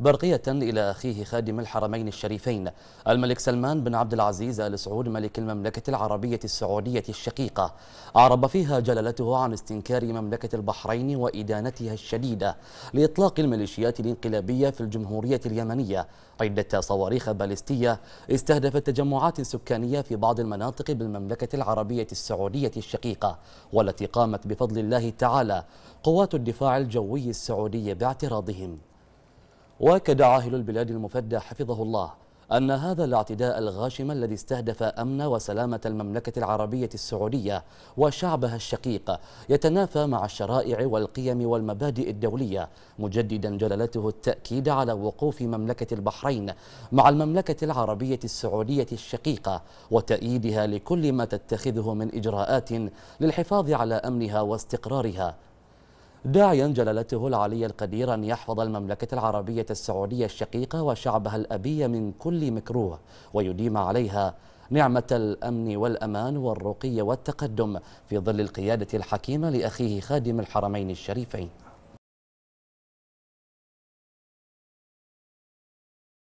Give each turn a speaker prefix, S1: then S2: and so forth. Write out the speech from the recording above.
S1: برقية إلى أخيه خادم الحرمين الشريفين الملك سلمان بن عبد العزيز آل سعود ملك المملكة العربية السعودية الشقيقة أعرب فيها جلالته عن استنكار مملكة البحرين وإدانتها الشديدة لإطلاق الميليشيات الانقلابية في الجمهورية اليمنية عدة صواريخ باليستية استهدفت تجمعات سكانية في بعض المناطق بالمملكة العربية السعودية الشقيقة والتي قامت بفضل الله تعالى قوات الدفاع الجوي السعودي باعتراضهم واكد عاهل البلاد المفدى حفظه الله أن هذا الاعتداء الغاشم الذي استهدف أمن وسلامة المملكة العربية السعودية وشعبها الشقيق يتنافى مع الشرائع والقيم والمبادئ الدولية مجددا جلالته التأكيد على وقوف مملكة البحرين مع المملكة العربية السعودية الشقيقة وتأييدها لكل ما تتخذه من إجراءات للحفاظ على أمنها واستقرارها داعيا جلالته العلي القدير أن يحفظ المملكة العربية السعودية الشقيقة وشعبها الأبي من كل مكروه ويديم عليها نعمة الأمن والأمان والرقي والتقدم في ظل القيادة الحكيمة لأخيه خادم الحرمين الشريفين